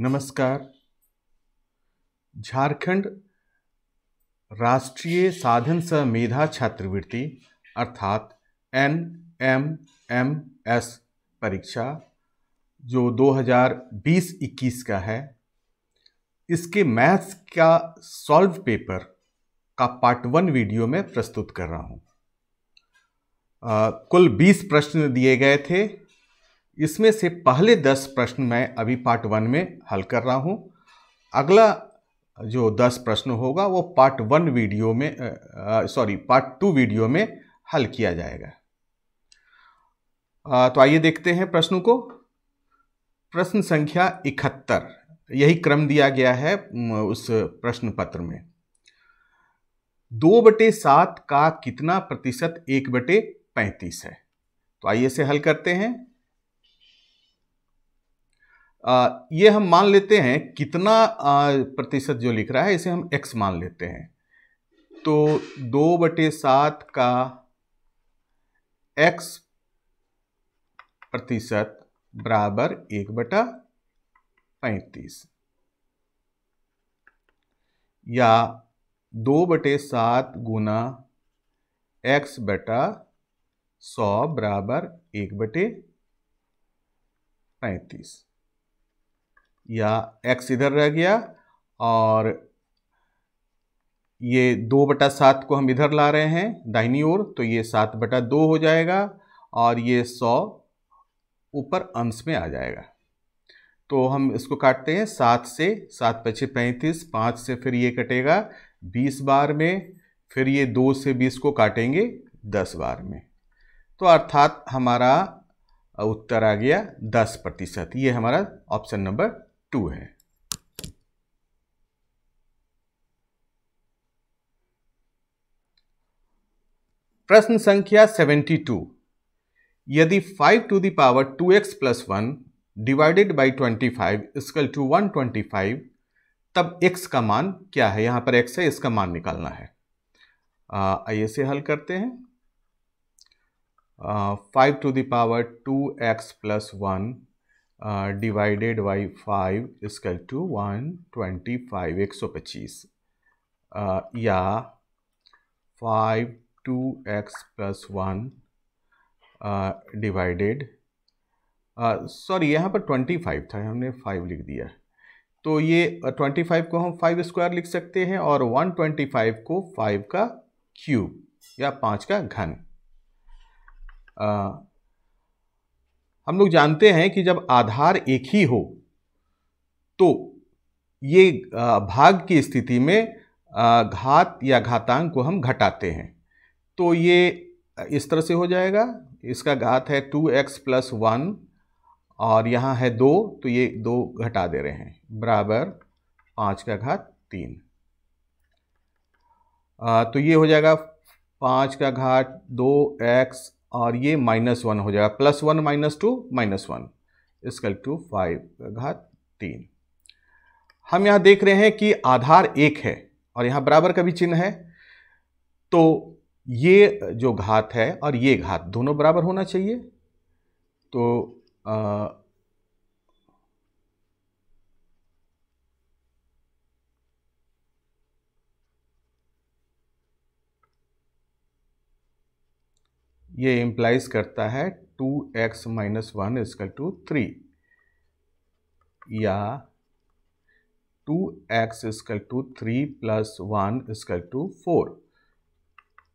नमस्कार झारखंड राष्ट्रीय साधन सह मेधा छात्रवृत्ति अर्थात एन एम एम एस परीक्षा जो 2020-21 का है इसके मैथ्स का सॉल्व पेपर का पार्ट वन वीडियो में प्रस्तुत कर रहा हूँ कुल 20 प्रश्न दिए गए थे इसमें से पहले दस प्रश्न मैं अभी पार्ट वन में हल कर रहा हूँ अगला जो दस प्रश्न होगा वो पार्ट वन वीडियो में सॉरी पार्ट टू वीडियो में हल किया जाएगा आ, तो आइए देखते हैं प्रश्नों को प्रश्न संख्या इकहत्तर यही क्रम दिया गया है उस प्रश्न पत्र में दो बटे सात का कितना प्रतिशत एक बटे पैंतीस है तो आइए इसे हल करते हैं ये हम मान लेते हैं कितना प्रतिशत जो लिख रहा है इसे हम एक्स मान लेते हैं तो दो बटे सात का एक्स प्रतिशत बराबर एक बटा पैंतीस या दो बटे सात गुना एक्स बटा सौ बराबर एक बटे पैंतीस या x इधर रह गया और ये दो बटा सात को हम इधर ला रहे हैं दाहिनी ओर तो ये सात बटा दो हो जाएगा और ये सौ ऊपर अंश में आ जाएगा तो हम इसको काटते हैं सात से सात पचे पैंतीस पाँच से फिर ये कटेगा बीस बार में फिर ये दो से बीस को काटेंगे दस बार में तो अर्थात हमारा उत्तर आ गया दस प्रतिशत ये हमारा ऑप्शन नंबर टू है प्रश्न संख्या 72 यदि 5 to the power two x plus one divided by twenty five is equal to one twenty five तब x का मान क्या है यहां पर x है इसका मान निकालना है आइए से हल करते हैं five to the power two x plus one divided by five is equal to one twenty five एक सौ पच्चीस uh, या five two x plus one divided sorry यहाँ पर ट्वेंटी फाइव था हमने फाइव लिख दिया तो ये ट्वेंटी uh, फाइव को हम फाइव स्क्वायर लिख सकते हैं और वन ट्वेंटी फाइव को फाइव का क्यूब या पाँच का घन uh, हम लोग जानते हैं कि जब आधार एक ही हो तो ये भाग की स्थिति में घात या घातांक को हम घटाते हैं तो ये इस तरह से हो जाएगा इसका घात है टू एक्स प्लस वन और यहाँ है दो तो ये दो घटा दे रहे हैं बराबर पाँच का घात तीन तो ये हो जाएगा पाँच का घाट दो एक्स और ये माइनस वन हो जाएगा plus one minus two minus one is equal to five घात तीन हम यहाँ देख रहे हैं कि आधार एक है और यहाँ बराबर का भी चिन्ह है तो ये जो घात है और ये घात दोनों बराबर होना चाहिए तो आ, ये इम्प्लाइज करता है two x minus one is equal to three या two x is equal to three plus one is equal to four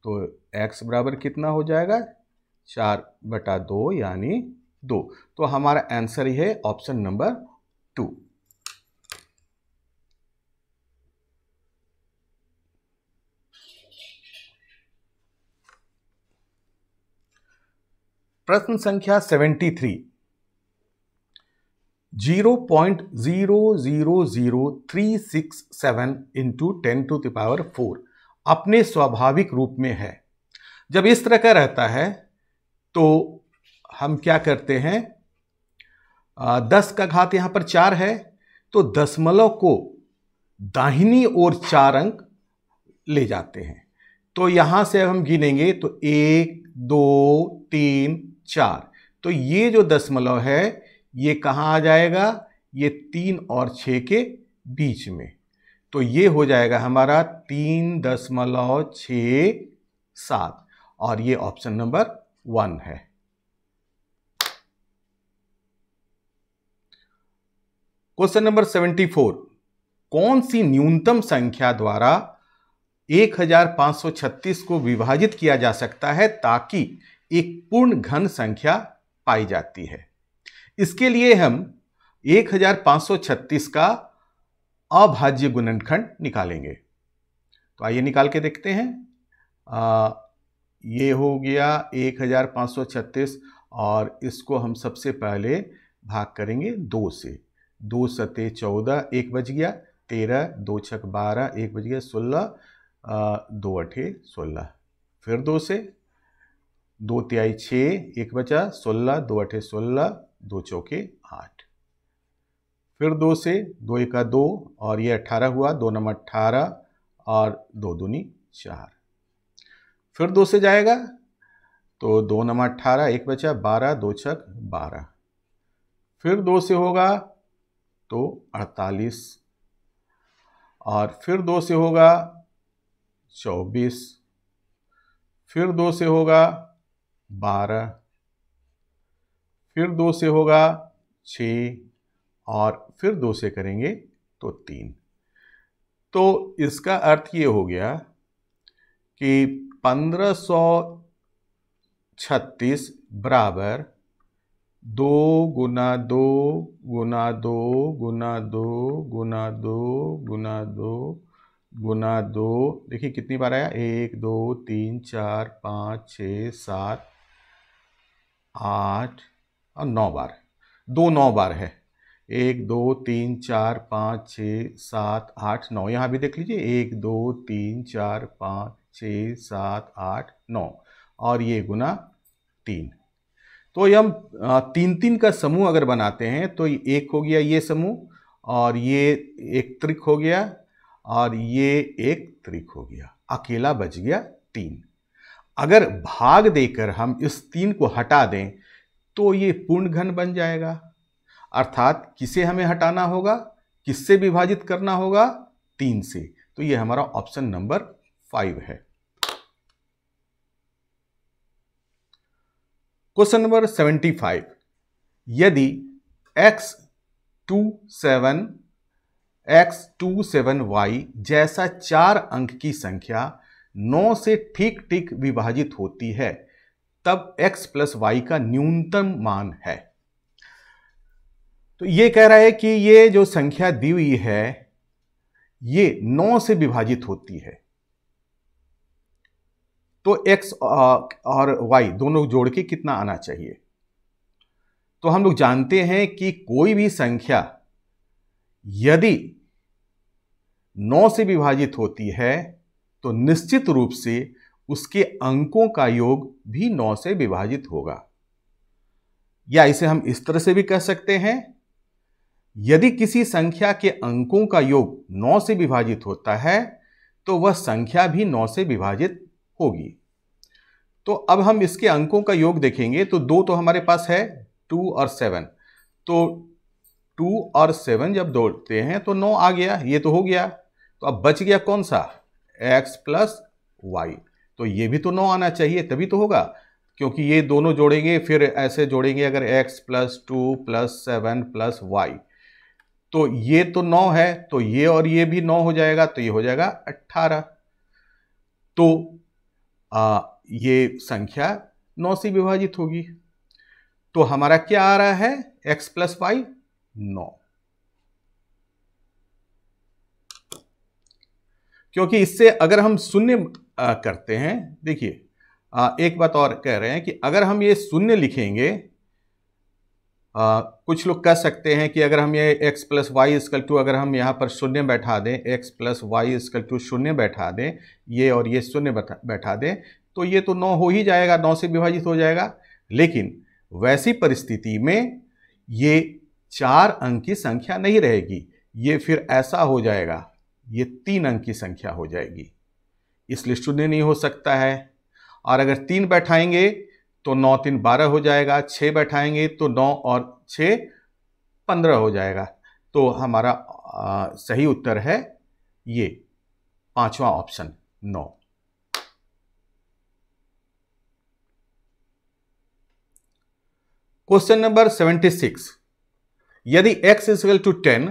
तो x बराबर कितना हो जाएगा चार बटा दो यानी दो तो हमारा आंसर ही है ऑप्शन नंबर टू प्रश्न संख्या 73 seven into ten to the power four अपने स्वाभाविक रूप में है जब इस तरह का रहता है तो हम क्या करते हैं दस का घात यहां पर चार है तो दशमलव को दाहिनी ओर चार अंक ले जाते हैं तो यहां से हम गिनेंगे तो एक दो तीन चार तो ये जो दशमलव है ये कहाँ आ जाएगा ये तीन और छः के बीच में तो ये हो जाएगा हमारा तीन दशमलव छ सात और ये ऑप्शन नंबर वन है क्वेश्चन नंबर सेवेंटी फोर कौन सी न्यूनतम संख्या द्वारा एक हजार पांच सौ छत्तीस को विभाजित किया जा सकता है ताकि एक पूर्ण घन संख्या पाई जाती है इसके लिए हम 1536 का अभाज्य गुणनखंड निकालेंगे तो आइए निकाल के देखते हैं आ, ये हो गया 1536 और इसको हम सबसे पहले भाग करेंगे दो से दो सते चौदह एक बज गया तेरह दो छक बारह एक बज गया सोलह दो अठे सोलह फिर दो से दो तिहाई छः एक बचा सोलह दो अठे सोलह दो चौके आठ फिर दो से दो एका दो और ये अट्ठारह हुआ दो नंबर अट्ठारह और दो दूनी चार फिर दो से जाएगा तो दो नंबर अट्ठारह एक बचा बारह दो छक बारह फिर दो से होगा तो अड़तालीस और फिर दो से होगा चौबीस फिर दो से होगा बारह फिर दो से होगा छ और फिर दो से करेंगे तो तीन तो इसका अर्थ ये हो गया कि पंद्रह सौ छत्तीस बराबर दो गुना दो गुना दो गुना दो गुना दो गुना दो गुना दो देखिए कितनी बार आया एक दो तीन चार पाँच छ सात आठ और नौ बार दो नौ बार है एक दो तीन चार पाँच छ सात आठ नौ यहाँ भी देख लीजिए एक दो तीन चार पाँच छ सात आठ नौ और ये गुना तीन तो ये हम तीन तीन का समूह अगर बनाते हैं तो एक हो गया ये समूह और ये एक त्रिक हो गया और ये एक त्रिक हो गया अकेला बच गया तीन अगर भाग देकर हम इस तीन को हटा दें तो ये पूर्ण घन बन जाएगा अर्थात किसे हमें हटाना होगा किससे विभाजित करना होगा तीन से तो ये हमारा ऑप्शन नंबर फाइव है क्वेश्चन नंबर सेवेंटी फाइव यदि x two seven x two seven y जैसा चार अंक की संख्या नौ से ठीक ठीक विभाजित होती है तब x प्लस वाई का न्यूनतम मान है तो ये कह रहा है कि ये जो संख्या दी हुई है ये नौ से विभाजित होती है तो x और y दोनों जोड़ के कितना आना चाहिए तो हम लोग जानते हैं कि कोई भी संख्या यदि 9 से विभाजित होती है तो निश्चित रूप से उसके अंकों का योग भी नौ से विभाजित होगा या इसे हम इस तरह से भी कह सकते हैं यदि किसी संख्या के अंकों का योग नौ से विभाजित होता है तो वह संख्या भी नौ से विभाजित होगी तो अब हम इसके अंकों का योग देखेंगे तो दो तो हमारे पास है टू और सेवन तो टू और सेवन जब दौड़ते हैं तो नौ आ गया ये तो हो गया तो अब बच गया कौन सा एक्स प्लस वाई तो ये भी तो नौ आना चाहिए तभी तो होगा क्योंकि ये दोनों जोड़ेंगे फिर ऐसे जोड़ेंगे अगर x plus two plus seven plus y तो ये तो नौ है तो ये और ये भी नौ हो जाएगा तो ये हो जाएगा अट्ठारह तो आ, ये संख्या नौ से विभाजित होगी तो हमारा क्या आ रहा है x प्लस वाई नौ क्योंकि इससे अगर हम शून्य करते हैं देखिए एक बात और कह रहे हैं कि अगर हम ये शून्य लिखेंगे आ, कुछ लोग कह सकते हैं कि अगर हम ये x plus y equal to अगर हम यहाँ पर शून्य बैठा दें x plus y equal to शून्य बैठा दें ये और ये शून्य बैठा दें तो ये तो नौ हो ही जाएगा नौ से विभाजित हो जाएगा लेकिन वैसी परिस्थिति में ये चार अंक की संख्या नहीं रहेगी ये फिर ऐसा हो जाएगा ये तीन अंक की संख्या हो जाएगी इसलिए शून्य नहीं हो सकता है और अगर तीन बैठाएंगे तो नौ तीन बारह हो जाएगा छः बैठाएंगे तो नौ और छः पंद्रह हो जाएगा तो हमारा आ, सही उत्तर है ये पांचवा ऑप्शन नौ क्वेश्चन नंबर सेवेंटी सिक्स यदि x इजल टू टेन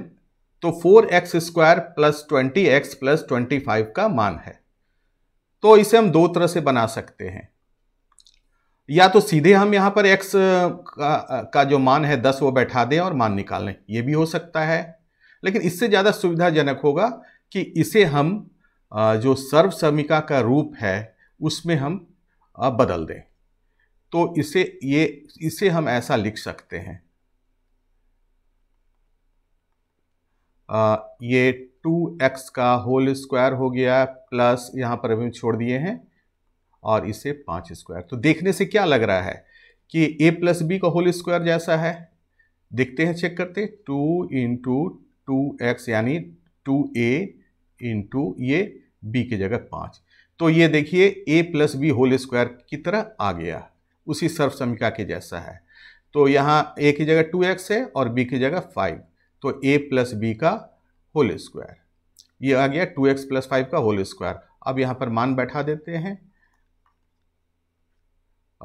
तो four x square plus twenty x plus twenty five का मान है तो इसे हम दो तरह से बना सकते हैं या तो सीधे हम यहाँ पर x का, का जो मान है दस वो बैठा दें और मान निकाल लें ये भी हो सकता है लेकिन इससे ज़्यादा सुविधाजनक होगा कि इसे हम जो सर्व का रूप है उसमें हम बदल दें तो इसे ये इसे हम ऐसा लिख सकते हैं ये टू एक्स का होल स्क्वायर हो गया प्लस यहाँ पर अभी छोड़ दिए हैं और इसे पाँच स्क्वायर तो देखने से क्या लग रहा है कि ए प्लस बी का होल स्क्वायर जैसा है देखते हैं चेक करते टू इंटू टू एक्स यानी टू ए इंटू ये बी की जगह पाँच तो ये देखिए A plus B whole square की तरह आ गया उसी सर्व समीका के जैसा है तो यहाँ ए की जगह टू एक्स है और बी की जगह फाइव तो ए प्लस बी का होल स्क्वायर ये आ गया टू एक्स प्लस फाइव का होल स्क्वायर अब यहाँ पर मान बैठा देते हैं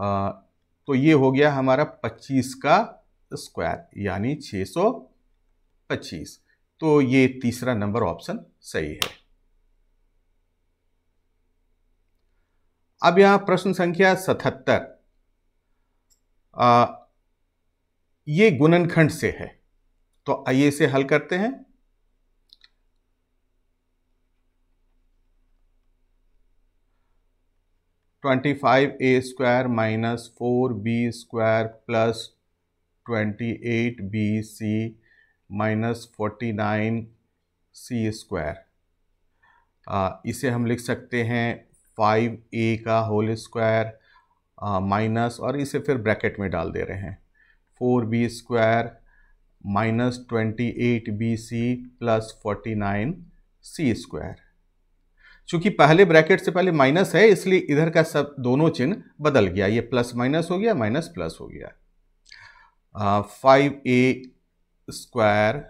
आ, तो ये हो गया हमारा पच्चीस का स्क्वायर यानी छ सौ पच्चीस तो ये तीसरा नंबर ऑप्शन सही है अब यहाँ प्रश्न संख्या सतहत्तर ये गुणनखंड से है तो आइए इसे हल करते हैं twenty five A square minus four B square plus twenty eight B C minus forty nine C square इसे हम लिख सकते हैं फाइव ए का होल स्क्वायर माइनस और इसे फिर ब्रैकेट में डाल दे रहे हैं four B square minus twenty eight B C plus forty nine C square चूंकि पहले ब्रैकेट से पहले माइनस है इसलिए इधर का सब दोनों चिन्ह बदल गया ये प्लस माइनस हो गया माइनस प्लस हो गया five A square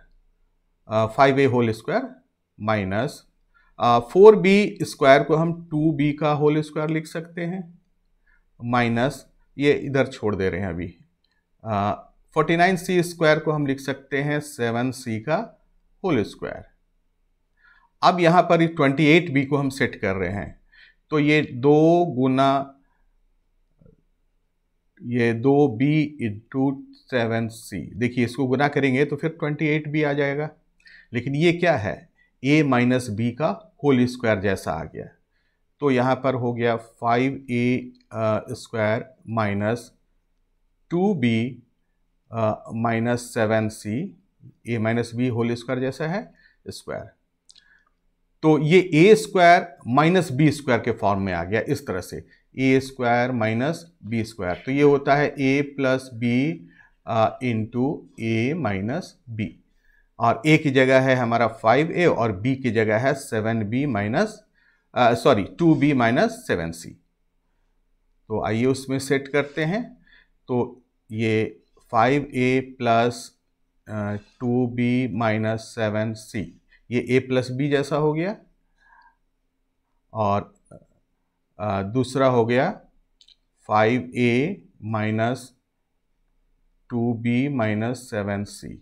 five A whole square minus four B square को हम टू बी का होल स्क्वायर लिख सकते हैं माइनस ये इधर छोड़ दे रहे हैं अभी फोर्टी नाइन सी स्क्वायर को हम लिख सकते हैं सेवन सी का होल स्क्वायर अब यहाँ पर ट्वेंटी एट बी को हम सेट कर रहे हैं तो ये दो गुना ये दो बी इंटू सेवन सी देखिए इसको गुना करेंगे तो फिर ट्वेंटी एट बी आ जाएगा लेकिन ये क्या है ए माइनस बी का होल स्क्वायर जैसा आ गया तो यहाँ पर हो गया five A square minus two B minus seven C A minus B whole square जैसा है स्क्वायर तो ये A square minus B square के फॉर्म में आ गया इस तरह से A square minus B square तो ये होता है A plus B into A minus B और ए की जगह है हमारा फाइव ए और बी की जगह है seven B minus sorry two B minus seven C तो आइए उसमें सेट करते हैं तो ये five A plus two B minus seven C ये ए प्लस बी जैसा हो गया और दूसरा हो गया five A minus two B minus seven C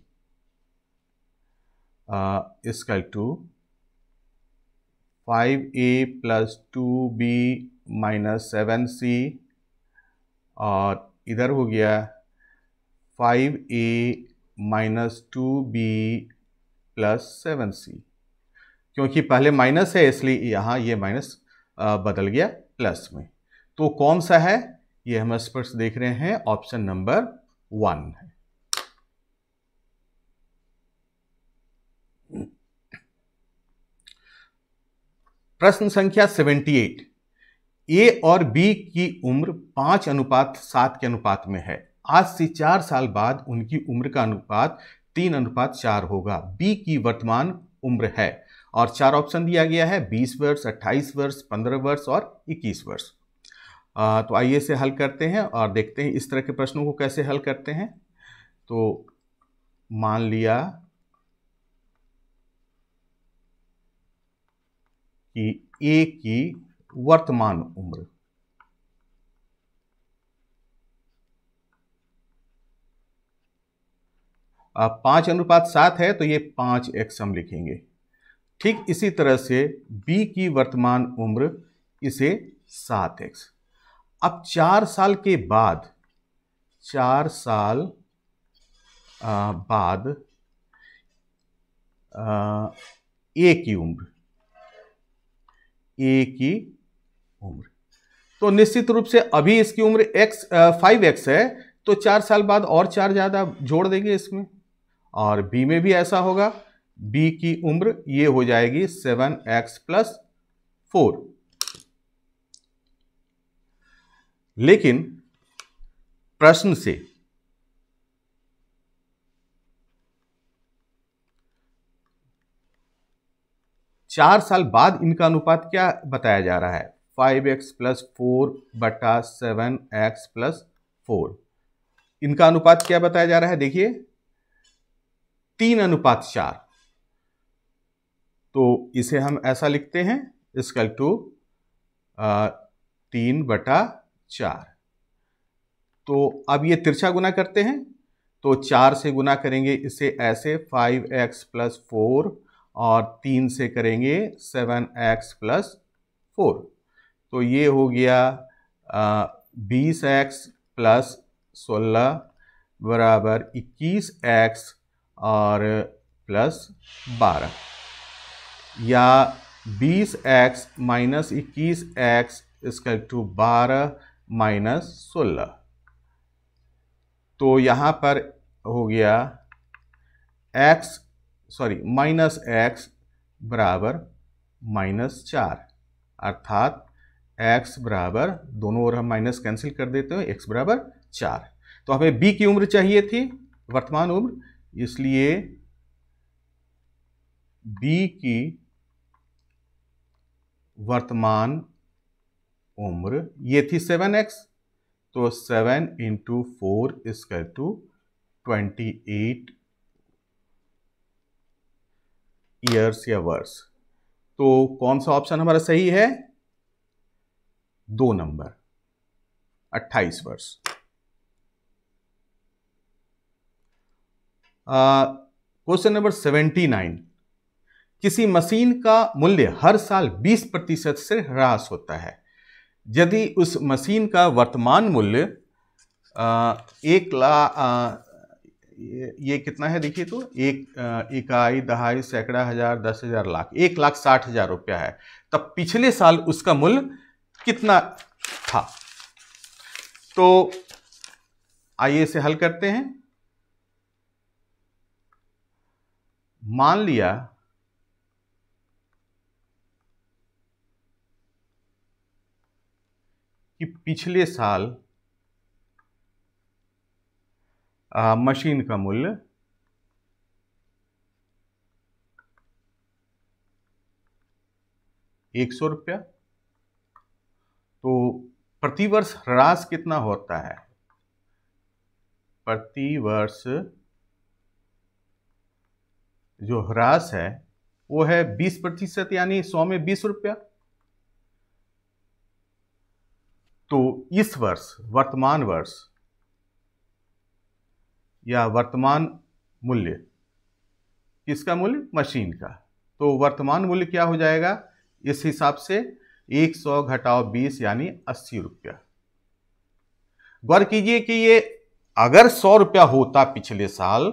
इसका two five A plus two B minus seven C और इधर हो गया five A minus two B plus seven C क्योंकि पहले माइनस है इसलिए यहाँ ये माइनस बदल गया प्लस में तो कौन सा है ये हम स्पर्श देख रहे हैं ऑप्शन नंबर वन है प्रश्न संख्या 78 ए और बी की उम्र पांच अनुपात सात के अनुपात में है आज से चार साल बाद उनकी उम्र का अनुपात तीन अनुपात चार होगा बी की वर्तमान उम्र है और चार ऑप्शन दिया गया है 20 वर्ष 28 वर्ष 15 वर्ष और 21 वर्ष तो आइए से हल करते हैं और देखते हैं इस तरह के प्रश्नों को कैसे हल करते हैं तो मान लिया कि ए की वर्तमान उम्र पाँच अनुपात सात है तो ये पाँच एक्स हम लिखेंगे ठीक इसी तरह से बी की वर्तमान उम्र इसे सात एक्स अब चार साल के बाद चार साल आ, बाद ए की उम्र ए की उम्र तो निश्चित रूप से अभी इसकी उम्र एक्स फाइव एक्स है तो चार साल बाद और चार ज़्यादा जोड़ देंगे इसमें और बी में भी ऐसा होगा बी की उम्र ये हो जाएगी सेवन एक्स प्लस फोर लेकिन प्रश्न से चार साल बाद इनका अनुपात क्या बताया जा रहा है फाइव एक्स प्लस फोर बटा सेवन एक्स प्लस फोर इनका अनुपात क्या बताया जा रहा है देखिए तीन अनुपात चार तो इसे हम ऐसा लिखते हैं इसकल टू तीन बटा चार तो अब ये तिरछा गुना करते हैं तो चार से गुना करेंगे इसे ऐसे फाइव एक्स प्लस फोर और तीन से करेंगे सेवन एक्स प्लस फोर तो ये हो गया बीस एक्स प्लस सोलह बराबर इक्कीस एक्स और प्लस बारह या बीस एक्स माइनस इक्कीस एक्स स्क्वायर टू बारह माइनस सोलह तो यहाँ पर हो गया एक्स सॉरी माइनस एक्स बराबर माइनस चार अर्थात एक्स बराबर दोनों ओर हम माइनस कैंसिल कर देते हैं एक्स बराबर चार तो हमें बी की उम्र चाहिए थी वर्तमान उम्र इसलिए बी की वर्तमान उम्र ये थी सेवन एक्स तो seven into four square to twenty eight years या वर्ष तो कौन सा ऑप्शन हमारा सही है दो नंबर अट्ठाईस वर्ष क्वेश्चन नंबर सेवेंटी नाइन किसी मशीन का मूल्य हर साल 20 प्रतिशत से ह्रास होता है यदि उस मशीन का वर्तमान मूल्य एक ला आ, ये, ये कितना है देखिए तो एक इकाई दहाई सैकड़ा हज़ार दस हज़ार लाख एक लाख साठ हज़ार रुपया है तब पिछले साल उसका मूल्य कितना था तो आइए इसे हल करते हैं मान लिया कि पिछले साल आ, मशीन का मूल्य एक सौ रुपया तो प्रतिवर्ष ह्रास कितना होता है प्रतिवर्ष जो ह्रास है वो है 20 प्रतिशत यानी सौ में बीस रुपया तो इस वर्ष वर्तमान वर्ष या वर्तमान मूल्य किसका मूल्य मशीन का तो वर्तमान मूल्य क्या हो जाएगा इस हिसाब से 100 घटाओ 20 यानी अस्सी रुपया गौर कीजिए कि ये अगर सौ रुपया होता पिछले साल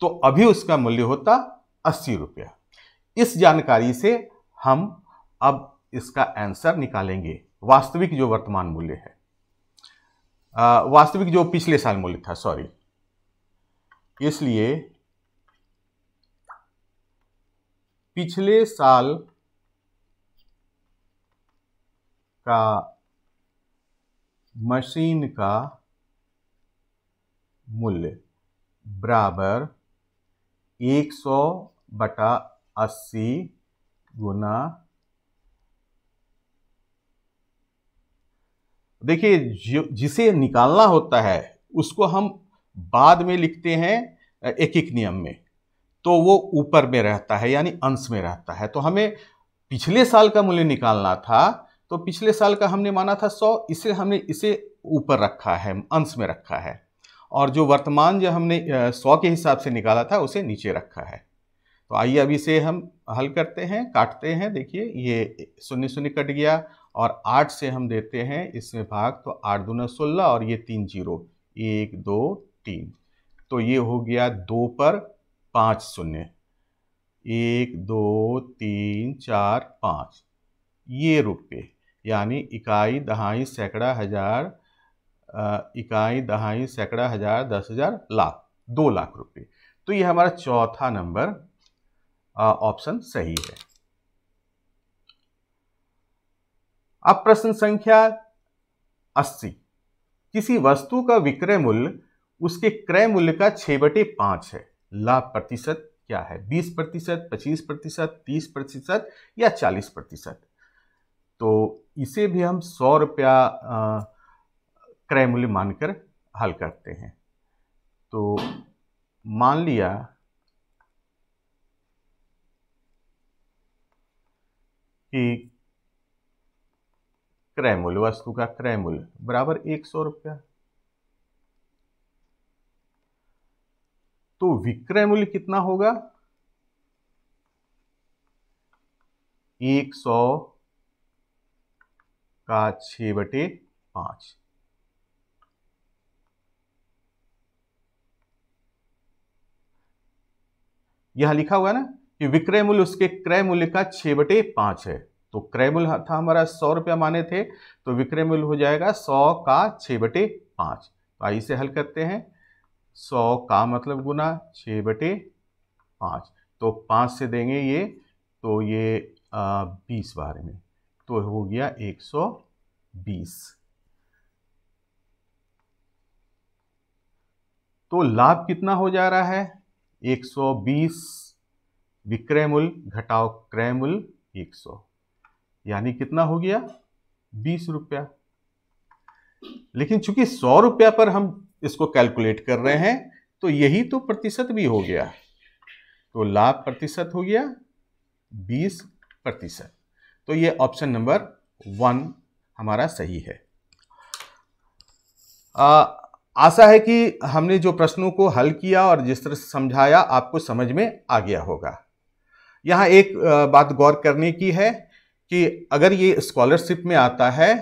तो अभी उसका मूल्य होता अस्सी रुपया इस जानकारी से हम अब इसका आंसर निकालेंगे वास्तविक जो वर्तमान मूल्य है वास्तविक जो पिछले साल मूल्य था सॉरी इसलिए पिछले साल का मशीन का मूल्य बराबर एक सौ बटा अस्सी गुना देखिए जिसे निकालना होता है उसको हम बाद में लिखते हैं एक एक नियम में तो वो ऊपर में रहता है यानी अंश में रहता है तो हमें पिछले साल का मूल्य निकालना था तो पिछले साल का हमने माना था सौ इसे हमने इसे ऊपर रखा है अंश में रखा है और जो वर्तमान जो हमने सौ के हिसाब से निकाला था उसे नीचे रखा है तो आइए अभी से हम हल करते हैं काटते हैं देखिए ये शून्य शून्य कट गया और आठ से हम देते हैं इसमें भाग तो आठ दूना सोलह और ये तीन जीरो एक दो तीन तो ये हो गया दो पर पाँच शून्य एक दो तीन चार पाँच ये रुपये यानी इकाई दहाई सैकड़ा हजार आ, इकाई दहाई सैकड़ा हजार दस हजार लाख दो लाख रुपये तो ये हमारा चौथा नंबर ऑप्शन सही है अब प्रश्न संख्या 80 किसी वस्तु का विक्रय मूल्य उसके क्रय मूल्य का छः बटे पांच है लाभ प्रतिशत क्या है 20 प्रतिशत पच्चीस प्रतिशत तीस प्रतिशत या 40 प्रतिशत तो इसे भी हम सौ रुपया क्रय मूल्य मानकर हल करते हैं तो मान लिया कि क्रैमुल वस्तु का क्रैमुल बराबर एक सौ रुपया तो विक्रय मूल्य कितना होगा एक सौ का छ बटे पांच यह लिखा हुआ ना कि विक्रय मूल्य उसके क्रय मूल्य का छह बटे पांच है तो क्रय मूल्य था हमारा सौ रुपया माने थे तो विक्रय मूल्य हो जाएगा सौ का छ बटे पांच तो आइए से हल करते हैं सौ का मतलब गुना छ बटे पांच तो पांच से देंगे ये तो ये बीस बार में तो हो गया एक सौ बीस तो लाभ कितना हो जा रहा है 120 विक्रय मूल्य घटाओ क्रय मूल्य एक सौ यानी कितना हो गया बीस रुपया लेकिन चूंकि सौ रुपया पर हम इसको कैलकुलेट कर रहे हैं तो यही तो प्रतिशत भी हो गया तो लाभ प्रतिशत हो गया बीस प्रतिशत तो ये ऑप्शन नंबर वन हमारा सही है आ, आशा है कि हमने जो प्रश्नों को हल किया और जिस तरह से समझाया आपको समझ में आ गया होगा यहाँ एक बात गौर करने की है कि अगर ये स्कॉलरशिप में आता है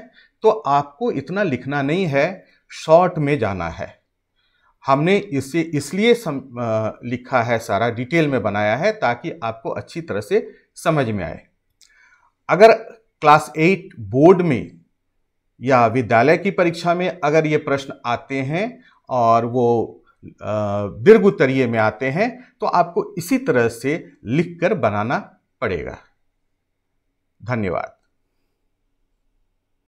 तो आपको इतना लिखना नहीं है शॉर्ट में जाना है हमने इसे इसलिए सम, आ, लिखा है सारा डिटेल में बनाया है ताकि आपको अच्छी तरह से समझ में आए अगर क्लास एट बोर्ड में या विद्यालय की परीक्षा में अगर ये प्रश्न आते हैं और वो दीर्घ उत्तरीय में आते हैं तो आपको इसी तरह से लिखकर बनाना पड़ेगा धन्यवाद